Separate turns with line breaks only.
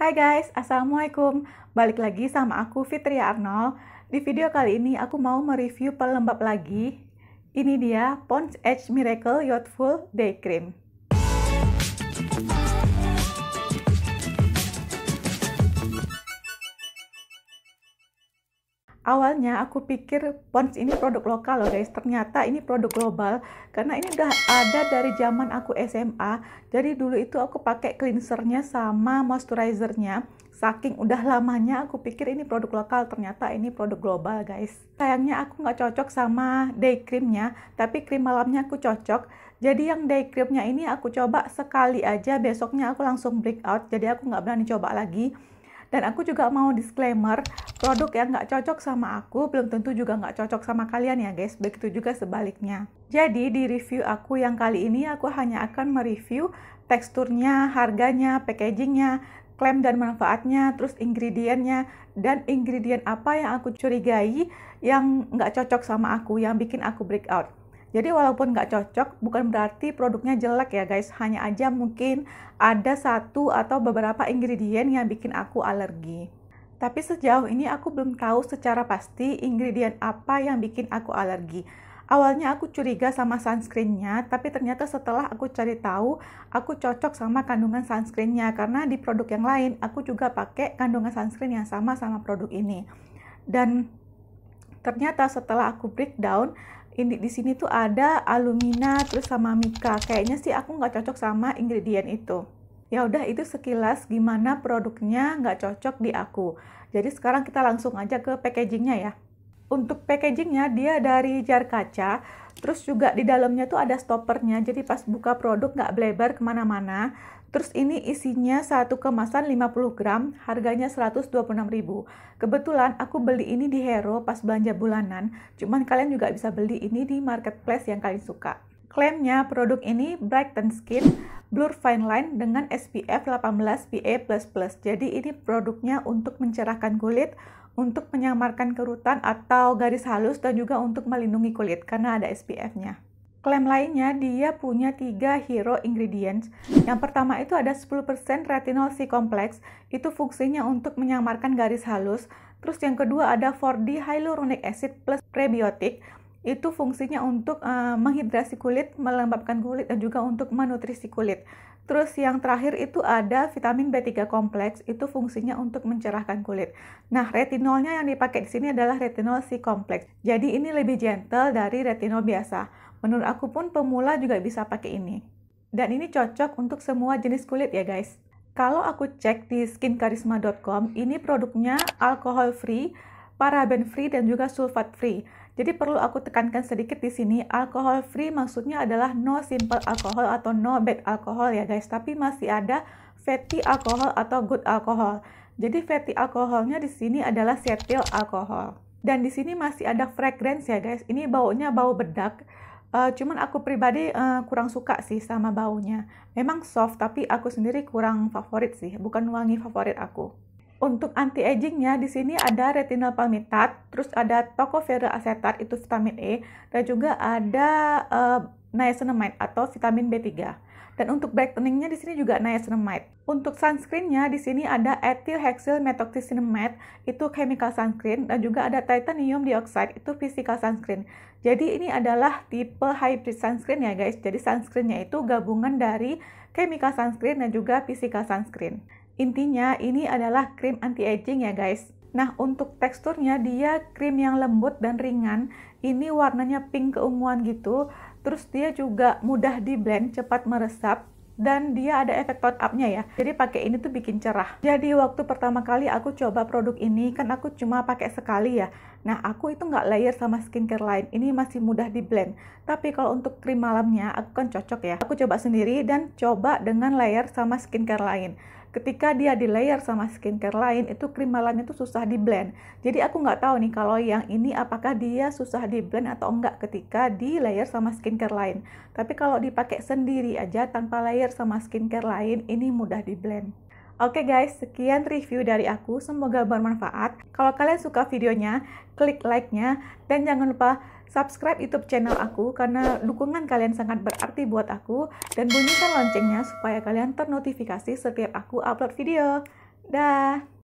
Hai guys, Assalamualaikum. Balik lagi sama aku Fitria Arnol. Di video kali ini aku mau mereview pelembab lagi. Ini dia Ponce Edge Miracle Youthful Day Cream. awalnya aku pikir Pons ini produk lokal loh guys ternyata ini produk global karena ini udah ada dari zaman aku SMA jadi dulu itu aku pakai cleansernya sama moisturizernya saking udah lamanya aku pikir ini produk lokal ternyata ini produk global guys sayangnya aku nggak cocok sama day creamnya tapi krim malamnya aku cocok jadi yang day creamnya ini aku coba sekali aja besoknya aku langsung breakout, jadi aku nggak berani coba lagi dan aku juga mau disclaimer Produk yang nggak cocok sama aku belum tentu juga nggak cocok sama kalian ya guys, begitu juga sebaliknya. Jadi di review aku yang kali ini aku hanya akan mereview teksturnya, harganya, packagingnya, klaim dan manfaatnya, terus ingredientnya, dan ingredient apa yang aku curigai yang nggak cocok sama aku, yang bikin aku break out. Jadi walaupun nggak cocok, bukan berarti produknya jelek ya guys. Hanya aja mungkin ada satu atau beberapa ingredient yang bikin aku alergi. Tapi sejauh ini aku belum tahu secara pasti ingredient apa yang bikin aku alergi. Awalnya aku curiga sama sunscreennya, tapi ternyata setelah aku cari tahu, aku cocok sama kandungan sunscreennya karena di produk yang lain aku juga pakai kandungan sunscreen yang sama sama produk ini. Dan ternyata setelah aku breakdown, ini di sini tuh ada alumina terus sama mika. Kayaknya sih aku nggak cocok sama ingredient itu ya udah itu sekilas gimana produknya nggak cocok di aku. Jadi sekarang kita langsung aja ke packagingnya ya. Untuk packagingnya dia dari jar kaca, terus juga di dalamnya tuh ada stoppernya, jadi pas buka produk nggak bleber kemana-mana. Terus ini isinya satu kemasan 50 gram, harganya 126.000. Kebetulan aku beli ini di Hero pas belanja bulanan, cuman kalian juga bisa beli ini di marketplace yang kalian suka. Klaimnya produk ini brighten skin, blur fine line dengan SPF 18 PA++. Jadi ini produknya untuk mencerahkan kulit, untuk menyamarkan kerutan atau garis halus dan juga untuk melindungi kulit karena ada SPF-nya. Klaim lainnya, dia punya tiga hero ingredients. Yang pertama itu ada 10% retinol C complex, itu fungsinya untuk menyamarkan garis halus. Terus yang kedua ada 4D hyaluronic acid plus prebiotic itu fungsinya untuk uh, menghidrasi kulit, melembabkan kulit dan juga untuk menutrisi kulit. Terus yang terakhir itu ada vitamin B3 kompleks, itu fungsinya untuk mencerahkan kulit. Nah, retinolnya yang dipakai di sini adalah retinol C kompleks. Jadi ini lebih gentle dari retinol biasa. Menurut aku pun pemula juga bisa pakai ini. Dan ini cocok untuk semua jenis kulit ya guys. Kalau aku cek di skincarisma.com, ini produknya alcohol free, paraben free dan juga sulfat free. Jadi perlu aku tekankan sedikit di sini, alkohol free maksudnya adalah no simple alcohol atau no bad alcohol ya guys, tapi masih ada fatty alcohol atau good alcohol. Jadi fatty alkoholnya di sini adalah cetyl alkohol. Dan di sini masih ada fragrance ya guys. Ini baunya bau bedak. Uh, cuman aku pribadi uh, kurang suka sih sama baunya. Memang soft tapi aku sendiri kurang favorit sih, bukan wangi favorit aku untuk anti agingnya di sini ada retinal palmitat, terus ada tocopherol acetat itu vitamin E dan juga ada uh, niacinamide atau vitamin B3. Dan untuk brighteningnya di sini juga niacinamide. Untuk sunscreennya di sini ada ethyl hexyl methoxycinamide itu chemical sunscreen dan juga ada titanium dioxide itu physical sunscreen. Jadi ini adalah tipe hybrid sunscreen ya guys. Jadi sunscreennya itu gabungan dari chemical sunscreen dan juga physical sunscreen. Intinya ini adalah krim anti-aging ya guys. Nah untuk teksturnya dia krim yang lembut dan ringan, ini warnanya pink keunguan gitu, terus dia juga mudah di blend, cepat meresap, dan dia ada efek tone upnya ya. Jadi pakai ini tuh bikin cerah. Jadi waktu pertama kali aku coba produk ini kan aku cuma pakai sekali ya. Nah, aku itu nggak layer sama skincare lain. Ini masih mudah di blend. Tapi kalau untuk krim malamnya aku kan cocok ya. Aku coba sendiri dan coba dengan layer sama skincare lain ketika dia di layer sama skincare lain itu krim malamnya itu susah di blend jadi aku nggak tahu nih kalau yang ini apakah dia susah di blend atau enggak ketika di layer sama skincare lain tapi kalau dipakai sendiri aja tanpa layer sama skincare lain ini mudah di blend Oke guys, sekian review dari aku. Semoga bermanfaat. Kalau kalian suka videonya, klik like-nya dan jangan lupa subscribe YouTube channel aku karena dukungan kalian sangat berarti buat aku dan bunyikan loncengnya supaya kalian ternotifikasi setiap aku upload video. Dah.